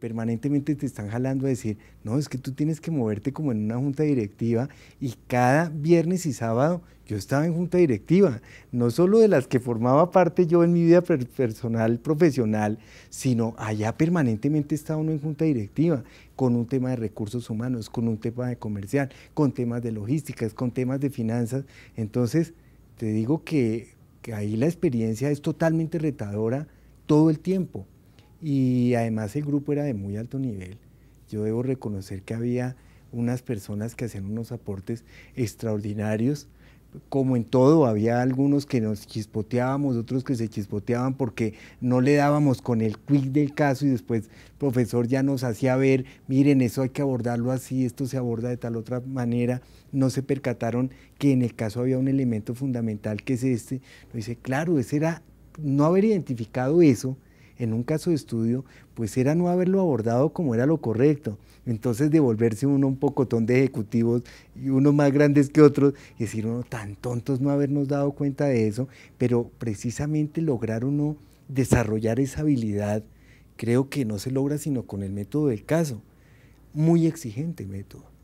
permanentemente te están jalando a decir, no, es que tú tienes que moverte como en una junta directiva y cada viernes y sábado yo estaba en junta directiva, no solo de las que formaba parte yo en mi vida personal, profesional, sino allá permanentemente estaba uno en junta directiva, con un tema de recursos humanos, con un tema de comercial, con temas de logística, con temas de finanzas. Entonces, te digo que, que ahí la experiencia es totalmente retadora todo el tiempo y además el grupo era de muy alto nivel. Yo debo reconocer que había unas personas que hacían unos aportes extraordinarios. Como en todo, había algunos que nos chispoteábamos, otros que se chispoteaban porque no le dábamos con el quick del caso y después el profesor ya nos hacía ver, miren, eso hay que abordarlo así, esto se aborda de tal otra manera. No se percataron que en el caso había un elemento fundamental que es este. lo dice, claro, ese era no haber identificado eso, en un caso de estudio, pues era no haberlo abordado como era lo correcto. Entonces devolverse uno un pocotón de ejecutivos y unos más grandes que otros y decir uno tan tontos no habernos dado cuenta de eso, pero precisamente lograr uno desarrollar esa habilidad creo que no se logra sino con el método del caso. Muy exigente método.